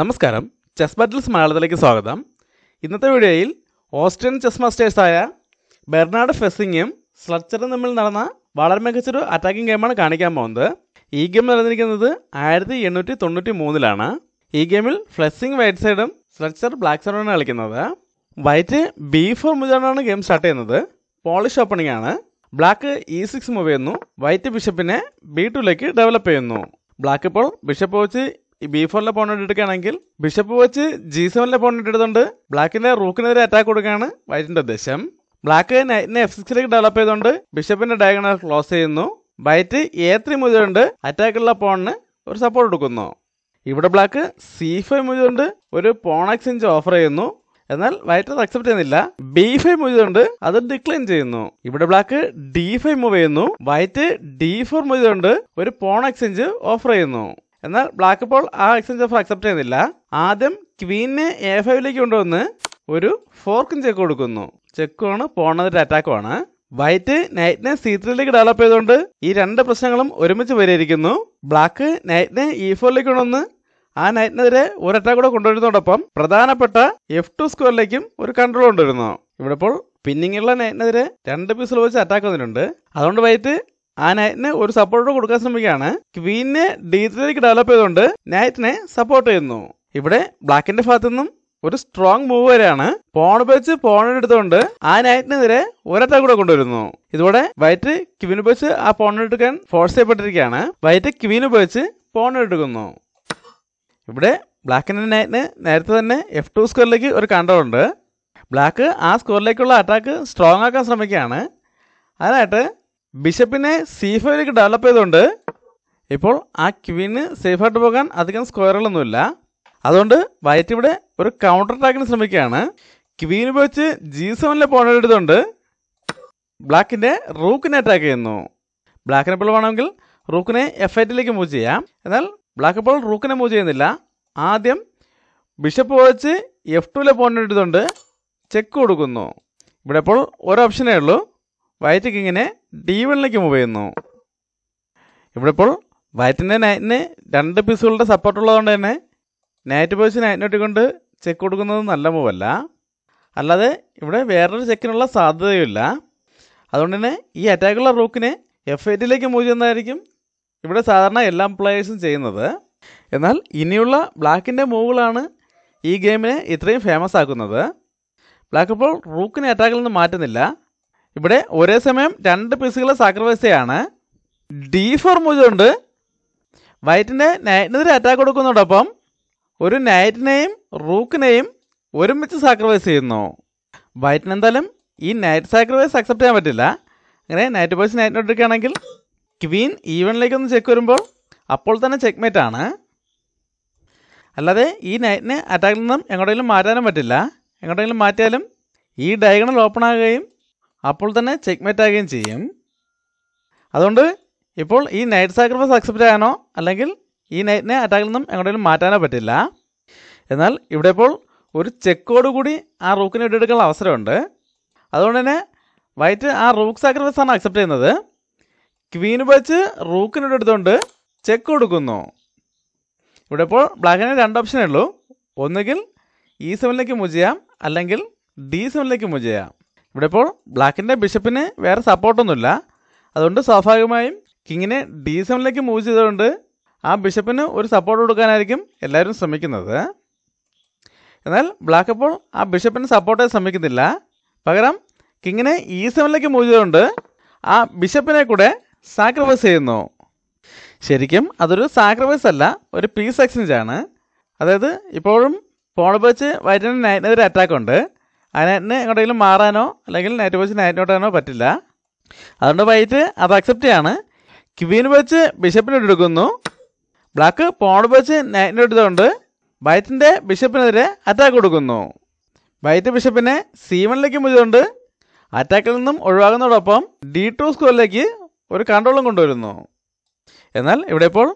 നമസ്കാരം chess battles മലയാളത്തിലേക്ക് സ്വാഗതം ഇന്നത്തെ വീഡിയോയിൽ ഓസ്ട്രിയൻ ചെസ് മാസ്റ്റേഴ്സായ ബെർണാഡ് ഫെസിങ്ങും സ്ലച്ചറും തമ്മിൽ നടന്ന വളരെ മികച്ചൊരു അറ്റാക്കിംഗ് ഗെയിമാണ് കാണിക്കാൻ പോകുന്നത് ഈ ഗെയിം നടന്നിരിക്കുന്നത് ആയിരത്തി എണ്ണൂറ്റി തൊണ്ണൂറ്റി മൂന്നിലാണ് ഈ ഗെയിമിൽ ഫ്ലെസ്സിങ് വൈറ്റ് സൈഡും സ്ലച്ചർ ബ്ലാക്ക് സൈഡുമാണ് കളിക്കുന്നത് വൈറ്റ് ബി ഫോർ മുതലാണ് ഗെയിം സ്റ്റാർട്ട് ചെയ്യുന്നത് പോളിഷ് ഓപ്പണിംഗ് ആണ് ബ്ലാക്ക് ഇ സിക്സ് മൂവ് ചെയ്യുന്നു വൈറ്റ് ബിഷപ്പിനെ ബി ടുലേക്ക് ഡെവലപ്പ് ചെയ്യുന്നു ബ്ലാക്ക് ഇപ്പോൾ ബിഷപ്പ് വെച്ച് ഈ ബി ഫോറിലെ പോണറ്റ് എടുക്കുകയാണെങ്കിൽ ബിഷപ്പ് വെച്ച് ജി സെവനിലെ പോണറ്റ് എടുത്തുകൊണ്ട് ബ്ലാക്കിന്റെ റൂക്കിനെതിരെ അറ്റാക്ക് കൊടുക്കുകയാണ് വൈറ്റിന്റെ ഉദ്ദേശം ബ്ലാക്ക് നൈറ്റിനെ എഫ് സിക്സിലേക്ക് ഡെവലപ്പ് ചെയ്തുകൊണ്ട് ബിഷപ്പിന്റെ ഡയഗണൽ ക്ലോസ് ചെയ്യുന്നു വൈറ്റ് എ ത്രീ മുതലുണ്ട് അറ്റാക്കുള്ള പോണിന് ഒരു സപ്പോർട്ട് കൊടുക്കുന്നു ഇവിടെ ബ്ലാക്ക് സി ഫൈവ് മുതലുണ്ട് ഒരു പോൺ എക്സ്ചേഞ്ച് ഓഫർ ചെയ്യുന്നു എന്നാൽ വൈറ്റ് അത് അക്സെപ്റ്റ് ചെയ്യുന്നില്ല ബി ഫൈവ് മുതലുണ്ട് അത് ഡിക്ലൈൻ ചെയ്യുന്നു ഇവിടെ ബ്ലാക്ക് ഡി ഫൈവ് മൂവ് ചെയ്യുന്നു വൈറ്റ് ഡി ഫോർ മുതലുണ്ട് ഒരു പോൺ എക്സ്ചേഞ്ച് ഓഫർ ചെയ്യുന്നു എന്നാൽ ബ്ലാക്ക് ഇപ്പോൾ ആ എക്സ്ചേഞ്ച് ഓഫർ അക്സെപ്റ്റ് ചെയ്യുന്നില്ല ആദ്യം ക്വീനെ എ ഫൈവിലേക്ക് കൊണ്ടുവന്ന് ഒരു ഫോർക്കും ചെക്ക് കൊടുക്കുന്നു ചെക്കുമാണ് പോണതിൻ്റെ അറ്റാക്കുമാണ് വൈറ്റ് നൈറ്റിനെ സി ത്രീയിലേക്ക് ഡെവലപ്പ് ചെയ്തുകൊണ്ട് ഈ രണ്ട് പ്രശ്നങ്ങളും ഒരുമിച്ച് പരിഹരിക്കുന്നു ബ്ലാക്ക് നൈറ്റിനെ ഇ ഫോറിലേക്ക് കൊണ്ടുവന്ന് ആ നൈറ്റിനെതിരെ ഒരു അറ്റാക്ക് കൂടെ കൊണ്ടുവരുന്നതോടൊപ്പം പ്രധാനപ്പെട്ട എഫ് ടു സ്ക്വയറിലേക്കും ഒരു കൺട്രോൾ കൊണ്ടുവരുന്നു ഇവിടെ ഇപ്പോൾ പിന്നിങ്ങുള്ള നൈറ്റിനെതിരെ രണ്ട് പീസിൽ വെച്ച് അറ്റാക്ക് വന്നിട്ടുണ്ട് അതുകൊണ്ട് വൈറ്റ് ആ നൈറ്റിന് ഒരു സപ്പോർട്ട് കൊടുക്കാൻ ശ്രമിക്കുകയാണ് ക്വീനെ ഡി ത്രീയിലേക്ക് ഡെവലപ്പ് ചെയ്തുകൊണ്ട് നൈറ്റിനെ സപ്പോർട്ട് ചെയ്യുന്നു ഇവിടെ ബ്ലാക്കിന്റെ ഭാഗത്തു നിന്നും ഒരു സ്ട്രോങ് മൂവ് വരെയാണ് പോൺ ഉപയോഗിച്ച് പോണെടുത്തുകൊണ്ട് ആ നൈറ്റിനെതിരെ ഒരറ്റ കൂടെ കൊണ്ടുവരുന്നു ഇതോടെ വൈറ്റ് ക്വീൻ ഉപയോഗിച്ച് ആ പോണെടുക്കാൻ ഫോഴ്സ് ചെയ്യപ്പെട്ടിരിക്കുകയാണ് വൈറ്റ് ക്വീൻ ഉപയോഗിച്ച് പോണെടുക്കുന്നു ഇവിടെ ബ്ലാക്കിന്റെ നൈറ്റിന് നേരത്തെ തന്നെ എഫ് ടു സ്കോറിലേക്ക് ഒരു ഉണ്ട് ബ്ലാക്ക് ആ സ്കോറിലേക്കുള്ള അറ്റാക്ക് സ്ട്രോങ് ആക്കാൻ ശ്രമിക്കുകയാണ് അതിനായിട്ട് ബിഷപ്പിനെ സി ഫൈവിലേക്ക് ഡെവലപ്പ് ചെയ്തുകൊണ്ട് ഇപ്പോൾ ആ ക്വീന് സേഫായിട്ട് പോകാൻ അധികം സ്ക്വയറുകളൊന്നുമില്ല അതുകൊണ്ട് വൈറ്റ് ഇവിടെ ഒരു കൗണ്ടർ അറ്റാക്കിന് ശ്രമിക്കുകയാണ് ക്വീൻ ഉപയോഗിച്ച് ജി സെവനിലെ പോയിന്റ് എടുത്തുകൊണ്ട് റൂക്കിനെ അറ്റാക്ക് ചെയ്യുന്നു ബ്ലാക്കിനെ ഇപ്പോൾ വേണമെങ്കിൽ റൂക്കിനെ എഫ് ഐറ്റിലേക്ക് മൂവ് ചെയ്യാം എന്നാൽ ബ്ലാക്ക് ഇപ്പോൾ റൂക്കിനെ മൂവ് ചെയ്യുന്നില്ല ആദ്യം ബിഷപ്പ് ഉപയോഗിച്ച് എഫ് ടുവിലെ പോയിന്റ് എടുത്തുകൊണ്ട് ചെക്ക് കൊടുക്കുന്നു ഇവിടെ ഇപ്പോൾ ഒരു ഓപ്ഷനേ ഉള്ളൂ വൈറ്റ് കിങ്ങിനെ ഡി വണ്ണിലേക്ക് മൂവ് ചെയ്യുന്നു ഇവിടെ ഇപ്പോൾ വയറ്റിൻ്റെ നൈറ്റിന് രണ്ട് പീസുകളുടെ സപ്പോർട്ട് ഉള്ളതുകൊണ്ട് തന്നെ നൈറ്റ് പോയിസ് നൈറ്റിനോട്ടി കൊണ്ട് ചെക്ക് കൊടുക്കുന്നത് നല്ല മൂവല്ല അല്ലാതെ ഇവിടെ വേറൊരു ചെക്കിനുള്ള സാധ്യതയുമില്ല അതുകൊണ്ട് തന്നെ ഈ അറ്റാക്കുള്ള റൂക്കിനെ എഫ് എയ്റ്റിലേക്ക് മൂവ് ചെയ്യുന്നതായിരിക്കും ഇവിടെ സാധാരണ എല്ലാ പ്ലേയേഴ്സും ചെയ്യുന്നത് എന്നാൽ ഇനിയുള്ള ബ്ലാക്കിൻ്റെ മൂവുകളാണ് ഈ ഗെയിമിനെ ഇത്രയും ഫേമസ് ആക്കുന്നത് ബ്ലാക്ക് ഇപ്പോൾ റൂക്കിനെ അറ്റാക്കിൽ നിന്ന് മാറ്റുന്നില്ല ഇവിടെ ഒരേ സമയം രണ്ട് പീസുകളെ സാക്രിഫൈസ് ചെയ്യാണ് ഡി ഫോർ മൂജുണ്ട് വൈറ്റിൻ്റെ നൈറ്റിനെതിരെ അറ്റാക്ക് കൊടുക്കുന്നതോടൊപ്പം ഒരു നൈറ്റിനെയും റൂക്കിനെയും ഒരുമിച്ച് സാക്രിഫൈസ് ചെയ്യുന്നു വൈറ്റിന് എന്തായാലും ഈ നൈറ്റ് സാക്രിഫൈസ് അക്സെപ്റ്റ് ചെയ്യാൻ പറ്റില്ല അങ്ങനെ നൈറ്റ് ബോയ്സ് നൈറ്റിനോട്ടിരിക്കുകയാണെങ്കിൽ ക്വീൻ ഈവനിലേക്ക് ഒന്ന് ചെക്ക് വരുമ്പോൾ അപ്പോൾ തന്നെ ചെക്ക്മേറ്റ് ആണ് അല്ലാതെ ഈ നൈറ്റിനെ അറ്റാക്കിൽ നിന്നും എങ്ങോട്ടെങ്കിലും മാറ്റാനും പറ്റില്ല എങ്ങോട്ടെങ്കിലും മാറ്റിയാലും ഈ ഡയഗണൽ ഓപ്പൺ ആകുകയും അപ്പോൾ തന്നെ ചെക്ക് മേറ്റ് ആകുകയും ചെയ്യും അതുകൊണ്ട് ഇപ്പോൾ ഈ നൈറ്റ് സാക്രിഫൈസ് അക്സെപ്റ്റ് ആകാനോ അല്ലെങ്കിൽ ഈ നൈറ്റിനെ അറ്റാക്കിൽ നിന്നും എങ്ങോട്ടെങ്കിലും മാറ്റാനോ പറ്റില്ല എന്നാൽ ഇവിടെ ഇപ്പോൾ ഒരു ചെക്കോട് കൂടി ആ റൂക്കിനെ ഇട്ടെടുക്കാനുള്ള അവസരമുണ്ട് അതുകൊണ്ട് തന്നെ വൈറ്റ് ആ റൂക്ക് സാക്രിഫൈസ് ആണ് അക്സെപ്റ്റ് ചെയ്യുന്നത് ക്വീൻ വെച്ച് റൂക്കിനോട് എടുത്തുകൊണ്ട് ചെക്ക് കൊടുക്കുന്നു ഇവിടെ ഇപ്പോൾ ബ്ലാക്കിന് രണ്ട് ഓപ്ഷനേ ഉള്ളൂ ഒന്നുകിൽ ഈ സെവനിലേക്ക് മുജയാം അല്ലെങ്കിൽ ഡി സെവനിലേക്ക് മുജയാം ഇവിടെ ഇപ്പോൾ ബ്ലാക്കിൻ്റെ ബിഷപ്പിന് വേറെ സപ്പോർട്ടൊന്നുമില്ല അതുകൊണ്ട് സ്വാഭാവികമായും കിങ്ങിനെ ഡി സെവനിലേക്ക് മൂവ് ചെയ്തതുകൊണ്ട് ആ ബിഷപ്പിന് ഒരു സപ്പോർട്ട് കൊടുക്കാനായിരിക്കും എല്ലാവരും ശ്രമിക്കുന്നത് എന്നാൽ ബ്ലാക്ക് അപ്പോൾ ആ ബിഷപ്പിന് സപ്പോർട്ട് ശ്രമിക്കുന്നില്ല പകരം കിങ്ങിനെ ഇ e സെവനിലേക്ക് മൂവ് ചെയ്തുകൊണ്ട് ആ ബിഷപ്പിനെ കൂടെ സാക്രിഫൈസ് ചെയ്യുന്നു ശരിക്കും അതൊരു സാക്രിഫൈസ് അല്ല ഒരു പീസ് എക്സ്ചേഞ്ച് ആണ് അതായത് ഇപ്പോഴും പോണ വെച്ച് വൈറ്റിന് നൈറ്റിനെതിരെ അറ്റാക്കുണ്ട് അതിനെ എങ്ങോട്ടെങ്കിലും മാറാനോ അല്ലെങ്കിൽ നൈറ്റ് വെച്ച് നൈറ്റിനോട്ടാനോ പറ്റില്ല അതുകൊണ്ട് വൈറ്റ് അത് അക്സെപ്റ്റ് ചെയ്യാണ് ക്വീൻ വെച്ച് എടുക്കുന്നു ബ്ലാക്ക് പോൺ വെച്ച് നൈറ്റിനെടുത്തുകൊണ്ട് വൈറ്റിൻ്റെ ബിഷപ്പിനെതിരെ അറ്റാക്ക് കൊടുക്കുന്നു വൈറ്റ് ബിഷപ്പിനെ സീവണിലേക്ക് മുതുകൊണ്ട് അറ്റാക്കിൽ നിന്നും ഒഴിവാകുന്നതോടൊപ്പം ഡി ടു സ്കോറിലേക്ക് ഒരു കണ്ട്രോളും കൊണ്ടുവരുന്നു എന്നാൽ ഇവിടെ ഇപ്പോൾ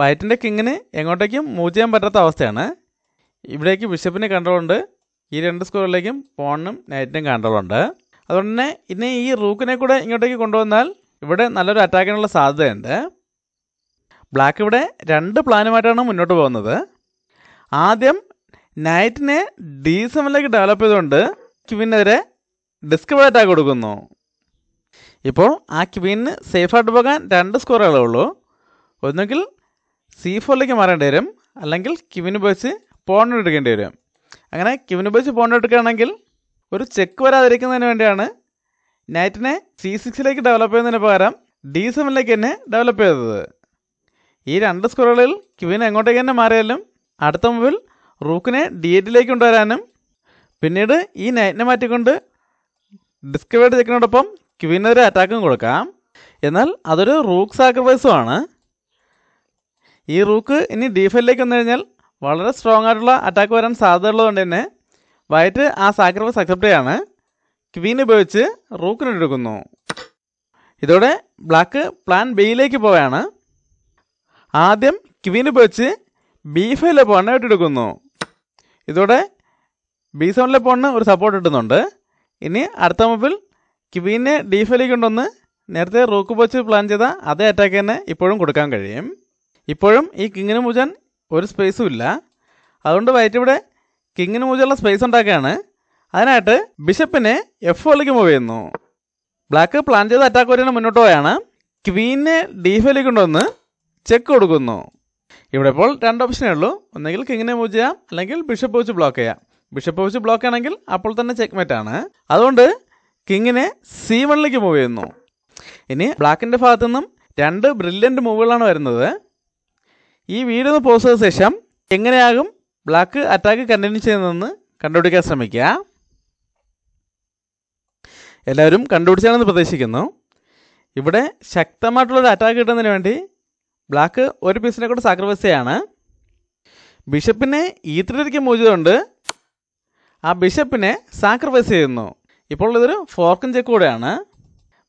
വൈറ്റിൻ്റെ കിങ്ങിന് എങ്ങോട്ടേക്കും മൂവ് ചെയ്യാൻ പറ്റാത്ത അവസ്ഥയാണ് ഇവിടേക്ക് ബിഷപ്പിന് കൺട്രോൾ ഉണ്ട് ഈ രണ്ട് സ്ക്വയറിലേക്കും പോണിനും നൈറ്റിനും കൺട്രോളുണ്ട് അതുകൊണ്ട് തന്നെ ഇനി ഈ റൂക്കിനെ കൂടെ ഇങ്ങോട്ടേക്ക് കൊണ്ടുവന്നാൽ ഇവിടെ നല്ലൊരു അറ്റാക്കിനുള്ള സാധ്യതയുണ്ട് ബ്ലാക്ക് ഇവിടെ രണ്ട് പ്ലാനുമായിട്ടാണ് മുന്നോട്ട് പോകുന്നത് ആദ്യം നൈറ്റിനെ ഡി സെവനിലേക്ക് ഡെവലപ്പ് ചെയ്തുകൊണ്ട് ക്യൂവിനെതിരെ ഡിസ്കബിൾ അറ്റാക്ക് കൊടുക്കുന്നു ഇപ്പോൾ ആ ക്യൂവിന് സേഫായിട്ട് പോകാൻ രണ്ട് സ്കോറുകളേ ഉള്ളൂ ഒന്നുകിൽ സി ഫോറിലേക്ക് മാറേണ്ടി വരും അല്ലെങ്കിൽ ക്യൂവിന് പോയിച്ച് പോണെടുക്കേണ്ടി വരും അങ്ങനെ ക്യൂനുബസ് പോകേണ്ടിട്ടൊക്കെയാണെങ്കിൽ ഒരു ചെക്ക് വരാതിരിക്കുന്നതിന് വേണ്ടിയാണ് നൈറ്റിനെ സി സിക്സിലേക്ക് ഡെവലപ്പ് ചെയ്യുന്നതിന് പകരം ഡി സെവനിലേക്ക് തന്നെ ഡെവലപ്പ് ചെയ്തത് ഈ രണ്ട് സ്കോറുകളിൽ ക്യൂവിൻ എങ്ങോട്ടേക്ക് തന്നെ മാറിയാലും അടുത്ത മുമ്പിൽ റൂക്കിനെ ഡി എറ്റിലേക്ക് കൊണ്ടുവരാനും പിന്നീട് ഈ നൈറ്റിനെ മാറ്റിക്കൊണ്ട് ഡിസ്കവേർഡ് ചെക്കിനോടൊപ്പം ക്യൂവിനൊരു അറ്റാക്കും കൊടുക്കാം എന്നാൽ അതൊരു റൂക്ക് സാക്രിഫൈസുമാണ് ഈ റൂക്ക് ഇനി ഡി ഫൈവിലേക്ക് വന്നു കഴിഞ്ഞാൽ വളരെ സ്ട്രോങ് ആയിട്ടുള്ള അറ്റാക്ക് വരാൻ സാധ്യത ഉള്ളതുകൊണ്ട് തന്നെ വൈറ്റ് ആ സാക്രിഫൈസ് അക്സെപ്റ്റ് ചെയ്യാണ് ക്വീൻ ഉപയോഗിച്ച് എടുക്കുന്നു ഇതോടെ ബ്ലാക്ക് പ്ലാൻ ബിയിലേക്ക് പോവുകയാണ് ആദ്യം ക്വീൻ ഉപയോഗിച്ച് ബി ഫൈവിലെ പോണ്ണ വിട്ടെടുക്കുന്നു ഇതോടെ ബി സെവനിലെ പോണ്ണ ഒരു സപ്പോർട്ട് കിട്ടുന്നുണ്ട് ഇനി അടുത്ത മുമ്പിൽ ക്വീനെ ഡി ഫൈവിലേക്ക് കൊണ്ടുവന്ന് നേരത്തെ റൂക്ക് ഉപയോഗിച്ച് പ്ലാൻ ചെയ്ത അതേ അറ്റാക്ക് തന്നെ ഇപ്പോഴും കൊടുക്കാൻ കഴിയും ഇപ്പോഴും ഈ കിങ്ങിന് മുജൻ ഒരു സ്പേസും ഇല്ല അതുകൊണ്ട് വൈറ്റ് ഇവിടെ കിങ്ങിന് മൂജുള്ള സ്പേസ് ഉണ്ടാക്കുകയാണ് അതിനായിട്ട് ബിഷപ്പിനെ എഫ് ഫോയിലേക്ക് മൂവ് ചെയ്യുന്നു ബ്ലാക്ക് പ്ലാൻ ചെയ്ത അറ്റാക്ക് വരുന്ന മുന്നോട്ട് പോയാണ് ക്വീനെ ഡി ഫോയിലേക്ക് കൊണ്ടുവന്ന് ചെക്ക് കൊടുക്കുന്നു ഇവിടെ ഇപ്പോൾ രണ്ട് ഓപ്ഷനേ ഉള്ളൂ ഒന്നെങ്കിൽ കിങ്ങിനെ മൂവ് ചെയ്യാം അല്ലെങ്കിൽ ബിഷപ്പ് വെച്ച് ബ്ലോക്ക് ചെയ്യാം ബിഷപ്പ് വെച്ച് ബ്ലോക്ക് ആണെങ്കിൽ അപ്പോൾ തന്നെ ചെക്ക് മേറ്റ് ആണ് അതുകൊണ്ട് കിങ്ങിനെ സി വണ്ണിലേക്ക് മൂവ് ചെയ്യുന്നു ഇനി ബ്ലാക്കിൻ്റെ ഭാഗത്തു നിന്നും രണ്ട് ബ്രില്യൻ്റ് മൂവുകളാണ് വരുന്നത് ഈ വീഡിയോ ഒന്ന് പോസ്റ്റ് ചെയ്ത ശേഷം എങ്ങനെയാകും ബ്ലാക്ക് അറ്റാക്ക് കണ്ടിന്യൂ ചെയ്യുന്നതെന്ന് കണ്ടുപിടിക്കാൻ ശ്രമിക്കുക എല്ലാവരും കണ്ടുപിടിച്ചാണെന്ന് പ്രതീക്ഷിക്കുന്നു ഇവിടെ ശക്തമായിട്ടുള്ളൊരു അറ്റാക്ക് കിട്ടുന്നതിന് വേണ്ടി ബ്ലാക്ക് ഒരു പീസിനെ കൂടെ സാക്രിഫൈസ് ചെയ്യാണ് ബിഷപ്പിനെ ഈ ത്രീക്ക് മോചിതമുണ്ട് ആ ബിഷപ്പിനെ സാക്രിഫൈസ് ചെയ്യുന്നു ഇപ്പോൾ ഇതൊരു ഫോർക്കും ചെക്ക് കൂടെയാണ്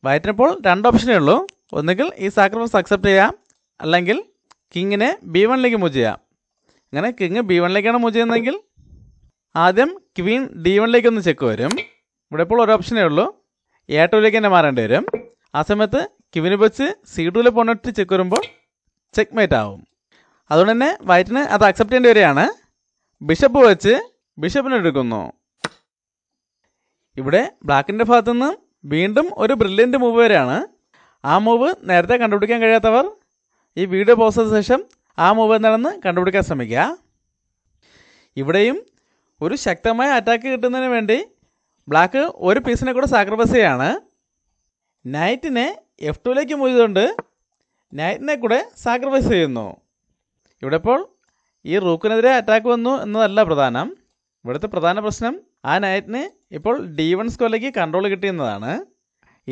വയറ്റിനിപ്പോൾ രണ്ട് ഓപ്ഷനേ ഉള്ളൂ ഒന്നുകിൽ ഈ സാക്രിഫൈസ് അക്സെപ്റ്റ് ചെയ്യാം അല്ലെങ്കിൽ കിങ്ങിനെ ബി വണ്ണിലേക്ക് മൂവ് ചെയ്യാം അങ്ങനെ കിങ് ബി വണ്ണിലേക്കാണ് മൂവ് ചെയ്യുന്നതെങ്കിൽ ആദ്യം ക്വീൻ ഡി വണ്ണിലേക്ക് ഒന്ന് ചെക്ക് വരും ഇവിടെ ഇപ്പോൾ ഒരു ഓപ്ഷനേ ഉള്ളൂ എ ടൂവിലേക്ക് തന്നെ മാറേണ്ടി വരും ആ സമയത്ത് ക്വീന് വെച്ച് സി ടൂവിൽ പോണിട്ട് ചെക്ക് വരുമ്പോൾ ചെക്ക് മേറ്റ് ആവും അതുകൊണ്ട് തന്നെ വൈറ്റിന് അത് അക്സെപ്റ്റ് ചെയ്യേണ്ടി വരികയാണ് ബിഷപ്പ് വെച്ച് ബിഷപ്പിനെ എടുക്കുന്നു ഇവിടെ ബ്ലാക്കിൻ്റെ ഭാഗത്തുനിന്ന് വീണ്ടും ഒരു ബ്രില്യൻ്റ് മൂവ് വരെയാണ് ആ മൂവ് നേരത്തെ കണ്ടുപിടിക്കാൻ കഴിയാത്തവർ ഈ വീഡിയോ പോസ്റ്റ് ചെയ്ത ശേഷം ആ മൂവ് എന്താണെന്ന് കണ്ടുപിടിക്കാൻ ശ്രമിക്കുക ഇവിടെയും ഒരു ശക്തമായ അറ്റാക്ക് കിട്ടുന്നതിന് വേണ്ടി ബ്ലാക്ക് ഒരു പീസിനെ കൂടെ സാക്രിഫൈസ് ചെയ്യാണ് നൈറ്റിനെ എഫ് ടുവിലേക്ക് മൂവ് ചെയ്തുകൊണ്ട് നൈറ്റിനെ കൂടെ സാക്രിഫൈസ് ചെയ്യുന്നു ഇവിടെ ഇപ്പോൾ ഈ റൂക്കിനെതിരെ അറ്റാക്ക് വന്നു എന്നതല്ല പ്രധാനം ഇവിടുത്തെ പ്രധാന പ്രശ്നം ആ നൈറ്റിന് ഇപ്പോൾ ഡി വൺ സ്കോറിലേക്ക് കൺട്രോൾ കിട്ടിയെന്നതാണ്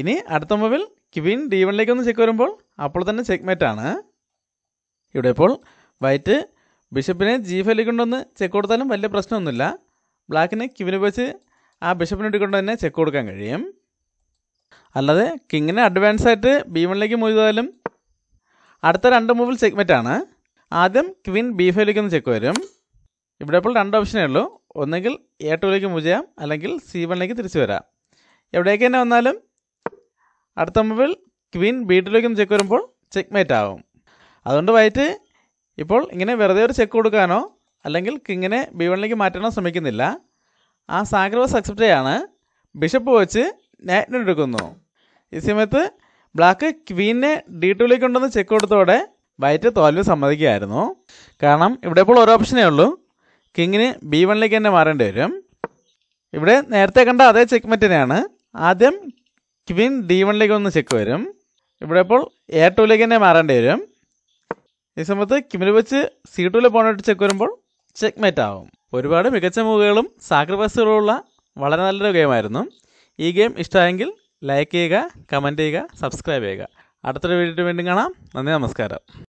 ഇനി അടുത്ത മൂവിൽ ക്വീൻ ഡി വണ്ണിലേക്ക് ഒന്ന് ചെക്ക് വരുമ്പോൾ അപ്പോൾ തന്നെ ചെക്ക്മേറ്റ് ആണ് ഇവിടെ ഇപ്പോൾ വൈറ്റ് ബിഷപ്പിനെ ഫൈവിലേക്ക് എലിക്കൊണ്ടൊന്ന് ചെക്ക് കൊടുത്താലും വലിയ പ്രശ്നമൊന്നുമില്ല ബ്ലാക്കിനെ ക്യൂവിനെ ഉപയോഗിച്ച് ആ ബിഷപ്പിനെ ഇട്ടിക്കൊണ്ട് തന്നെ ചെക്ക് കൊടുക്കാൻ കഴിയും അല്ലാതെ കിങ്ങിനെ അഡ്വാൻസ് ആയിട്ട് ബി വണ്ണിലേക്ക് മൂവ് ചെയ്താലും അടുത്ത രണ്ട് മൂവിൽ ആണ് ആദ്യം ക്വീൻ ബി ഫൈവിലേക്ക് ഒന്ന് ചെക്ക് വരും ഇവിടെ ഇപ്പോൾ രണ്ട് ഓപ്ഷനേ ഉള്ളൂ ഒന്നെങ്കിൽ എ ടുവിലേക്ക് മൂവ് ചെയ്യാം അല്ലെങ്കിൽ സി വണ്ണിലേക്ക് തിരിച്ചു വരാം എവിടേക്ക് തന്നെ വന്നാലും അടുത്ത മൂവിൽ ക്വീൻ ബി ടുവിലേക്ക് ഒന്ന് ചെക്ക് വരുമ്പോൾ ചെക്ക്മേറ്റ് ആവും അതുകൊണ്ട് വൈറ്റ് ഇപ്പോൾ ഇങ്ങനെ വെറുതെ ഒരു ചെക്ക് കൊടുക്കാനോ അല്ലെങ്കിൽ കിങ്ങിനെ ബി വണ്ണിലേക്ക് മാറ്റാനോ ശ്രമിക്കുന്നില്ല ആ സാക്രിഫൈസ് അക്സെപ്റ്റ് ചെയ്യാണ് ബിഷപ്പ് വെച്ച് നൈറ്റിന് എടുക്കുന്നു ഈ സമയത്ത് ബ്ലാക്ക് ക്വീനെ ഡി ടുവിലേക്ക് കൊണ്ടുവന്ന് ചെക്ക് കൊടുത്തോടെ വൈറ്റ് തോൽവി സമ്മതിക്കുകയായിരുന്നു കാരണം ഇവിടെ ഇപ്പോൾ ഒരു ഓപ്ഷനേ ഉള്ളൂ കിങ്ങിന് ബി വണ്ണിലേക്ക് തന്നെ മാറേണ്ടി വരും ഇവിടെ നേരത്തെ കണ്ട അതേ ചെക്ക് മറ്റിനെയാണ് ആദ്യം ക്വീൻ ഡി വണ്ണിലേക്ക് ഒന്ന് ചെക്ക് വരും ഇവിടെ ഇപ്പോൾ എ ടുവിലേക്ക് തന്നെ മാറേണ്ടി വരും ഈ സമയത്ത് കിമിൽ വെച്ച് സി ടുവിലെ പോണായിട്ട് ചെക്ക് വരുമ്പോൾ ചെക്ക് മേറ്റ് ആവും ഒരുപാട് മികച്ച മൂവുകളും സാക്രിഫൈസുകളുള്ള വളരെ നല്ലൊരു ഗെയിമായിരുന്നു ഈ ഗെയിം ഇഷ്ടമായെങ്കിൽ ലൈക്ക് ചെയ്യുക കമൻറ്റ് ചെയ്യുക സബ്സ്ക്രൈബ് ചെയ്യുക അടുത്തൊരു വീഡിയോ വീണ്ടും കാണാം നന്ദി നമസ്കാരം